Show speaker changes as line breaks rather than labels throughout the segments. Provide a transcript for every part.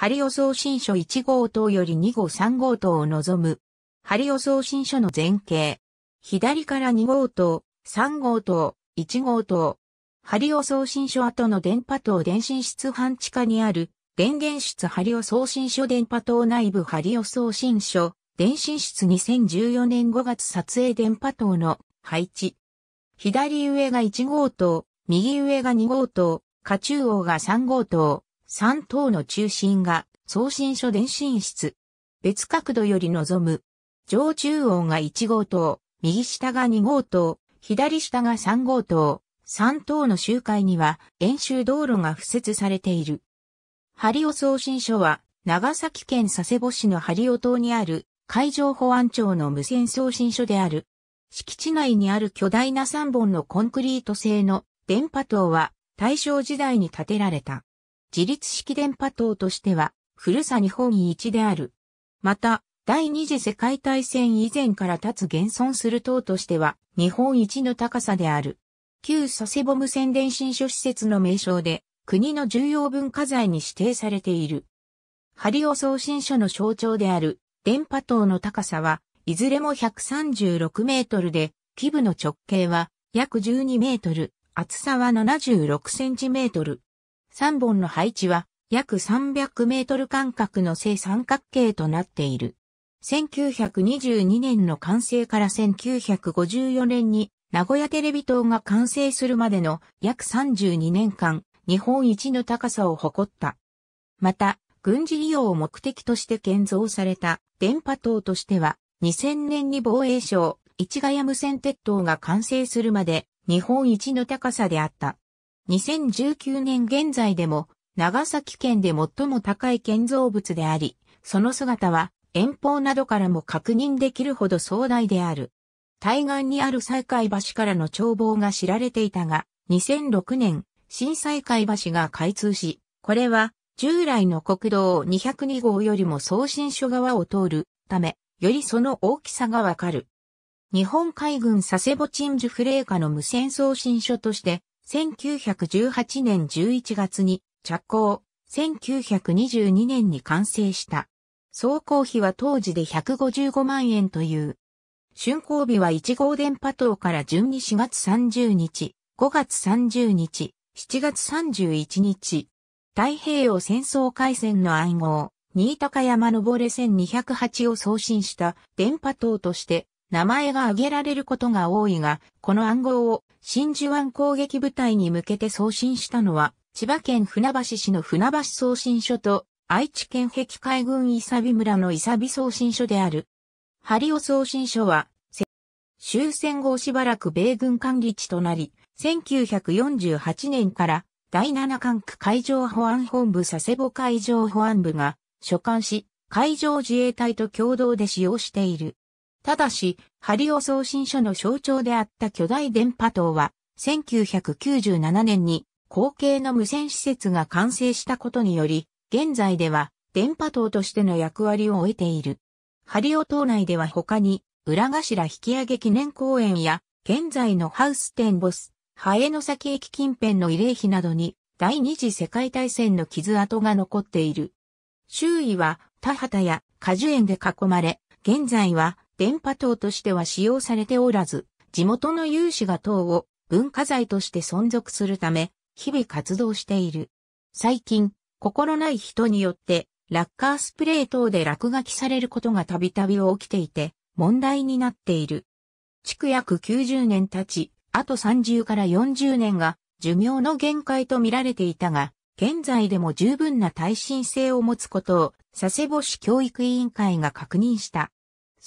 ハリオ送信所1号棟より2号3号棟を望む。ハリオ送信所の前景。左から2号棟、3号棟、1号棟。ハリオ送信所後の電波塔電信室半地下にある、電源室ハリオ送信所電波塔内部ハリオ送信所、電信室2014年5月撮影電波塔の配置。左上が1号棟、右上が2号棟、下中央が3号棟。3等の中心が送信所電信室。別角度より望む。上中央が1号棟、右下が2号棟、左下が3号棟。3等の周回には演習道路が付設されている。ハリオ送信所は長崎県佐世保市のハリオ島にある海上保安庁の無線送信所である。敷地内にある巨大な3本のコンクリート製の電波塔は大正時代に建てられた。自立式電波塔としては、古さ日本一である。また、第二次世界大戦以前から立つ現存する塔としては、日本一の高さである。旧佐世保無線電信所施設の名称で、国の重要文化財に指定されている。ハリオ送信所の象徴である、電波塔の高さは、いずれも136メートルで、基部の直径は約12メートル、厚さは76センチメートル。3本の配置は約300メートル間隔の正三角形となっている。1922年の完成から1954年に名古屋テレビ塔が完成するまでの約32年間、日本一の高さを誇った。また、軍事利用を目的として建造された電波塔としては、2000年に防衛省、市ヶ谷無線鉄塔が完成するまで日本一の高さであった。2019年現在でも長崎県で最も高い建造物であり、その姿は遠方などからも確認できるほど壮大である。対岸にある西海橋からの眺望が知られていたが、2006年、新西海橋が開通し、これは従来の国道202号よりも送信所側を通るため、よりその大きさがわかる。日本海軍佐世保鎮守フレーカの無線送信所として1918年11月に着工、1922年に完成した。総工費は当時で155万円という。竣工日は1号電波塔から順に4月30日、5月30日、7月31日。太平洋戦争海戦の暗号、新高山登れ1208を送信した電波塔として名前が挙げられることが多いが、この暗号を真珠湾攻撃部隊に向けて送信したのは、千葉県船橋市の船橋送信所と、愛知県壁海軍伊佐美村の伊佐美送信所である。ハリオ送信所は、終戦後しばらく米軍管理地となり、1948年から第7管区海上保安本部佐世保海上保安部が所管し、海上自衛隊と共同で使用している。ただし、ハリオ送信所の象徴であった巨大電波塔は、1997年に後継の無線施設が完成したことにより、現在では電波塔としての役割を終えている。ハリオ島内では他に、裏頭引上げ記念公園や、現在のハウステンボス、ハエノ崎駅近辺の慰霊碑などに、第二次世界大戦の傷跡が残っている。周囲は田畑や果樹園で囲まれ、現在は電波塔としては使用されておらず、地元の有志が塔を文化財として存続するため、日々活動している。最近、心ない人によって、ラッカースプレー等で落書きされることがたびたび起きていて、問題になっている。築約90年経ち、あと30から40年が寿命の限界と見られていたが、現在でも十分な耐震性を持つことを佐世保市教育委員会が確認した。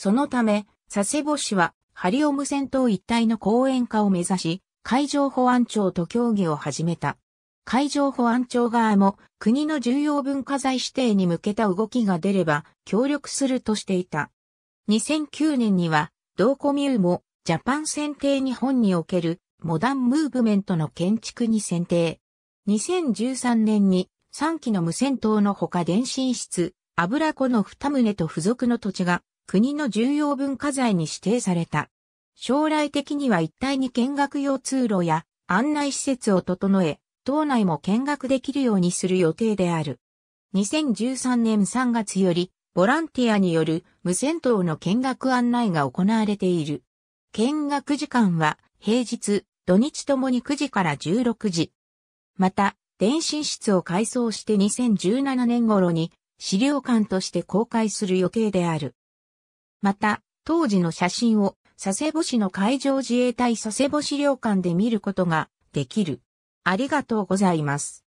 そのため、佐世保市は、ハリオム戦闘一帯の公園化を目指し、海上保安庁と協議を始めた。海上保安庁側も国の重要文化財指定に向けた動きが出れば協力するとしていた。2009年には、同コミューもジャパン選定日本におけるモダンムーブメントの建築に選定。2013年に3期の無線塔のほか電信室、油庫の2棟と付属の土地が国の重要文化財に指定された。将来的には一体に見学用通路や案内施設を整え、島内も見学できるようにする予定である。2013年3月より、ボランティアによる無線島の見学案内が行われている。見学時間は平日、土日ともに9時から16時。また、電信室を改装して2017年頃に資料館として公開する予定である。また、当時の写真を佐世保市の海上自衛隊佐世保資料館で見ることができる。ありがとうございます。